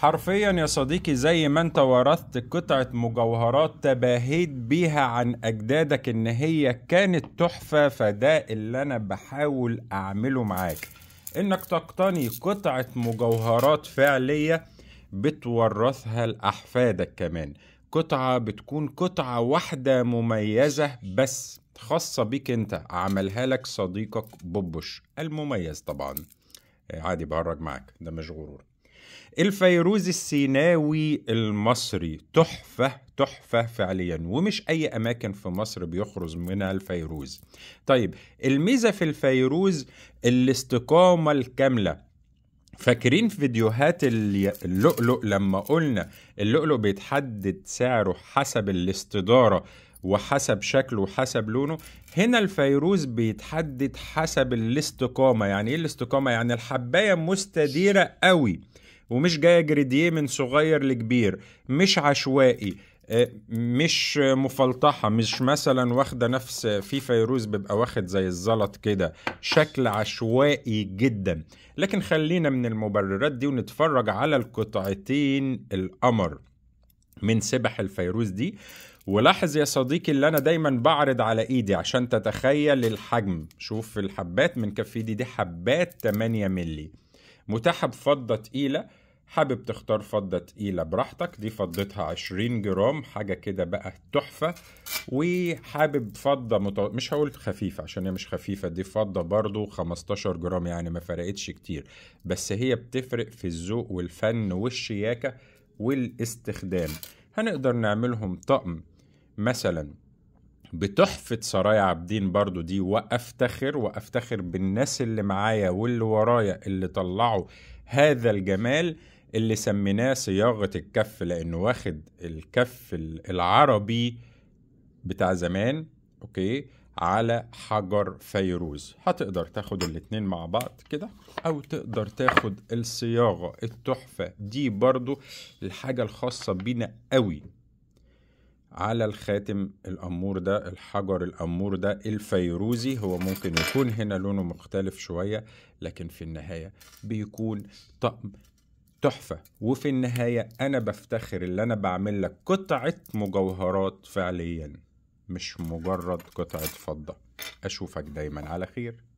حرفيا يا صديقي زي ما انت ورثت قطعة مجوهرات تباهيت بيها عن أجدادك إن هي كانت تحفة فده اللي أنا بحاول أعمله معاك إنك تقتني قطعة مجوهرات فعلية بتورثها لأحفادك كمان قطعة بتكون قطعة واحدة مميزة بس خاصة بيك انت عملها لك صديقك ببش المميز طبعا عادي بهرج معاك ده مش غرور الفيروز السيناوي المصري تحفة تحفة فعليا ومش أي أماكن في مصر بيخرج منها الفيروز طيب الميزة في الفيروز الاستقامة الكاملة فاكرين فيديوهات اللؤلؤ لما قلنا اللؤلؤ بيتحدد سعره حسب الاستدارة وحسب شكله وحسب لونه هنا الفيروز بيتحدد حسب الاستقامة يعني ايه الاستقامة يعني الحباية مستديرة قوي ومش جايه جريديه من صغير لكبير مش عشوائي آه، مش مفلطحة مش مثلا واخدة نفس في فيروز بيبقى واخد زي الزلط كده شكل عشوائي جدا لكن خلينا من المبررات دي ونتفرج على القطعتين القمر من سبح الفيروز دي ولاحظ يا صديقي اللي انا دايما بعرض على ايدي عشان تتخيل الحجم شوف الحبات من كف ايدي دي حبات 8 مللي متاحه بفضه تقيله حابب تختار فضة تقيلة براحتك دي فضتها 20 جرام حاجة كده بقى تحفة وحابب فضة متو... مش هقول خفيفة عشان هي مش خفيفة دي فضة برضو 15 جرام يعني ما فرقتش كتير بس هي بتفرق في الذوق والفن والشياكة والاستخدام هنقدر نعملهم طقم مثلا بتحفة سرايا عابدين برضو دي وأفتخر وأفتخر بالناس اللي معايا واللي ورايا اللي طلعوا هذا الجمال اللي سميناه صياغة الكف لأنه واخد الكف العربي بتاع زمان أوكي على حجر فيروز هتقدر تاخد الاتنين مع بعض كده او تقدر تاخد الصياغة التحفة دي برضو الحاجة الخاصة بينا قوي على الخاتم الأمور ده الحجر الأمور ده الفيروزي هو ممكن يكون هنا لونه مختلف شوية لكن في النهاية بيكون طقم تحفة وفي النهاية أنا بفتخر اللي أنا بعمل لك قطعة مجوهرات فعليا مش مجرد قطعة فضة أشوفك دايما على خير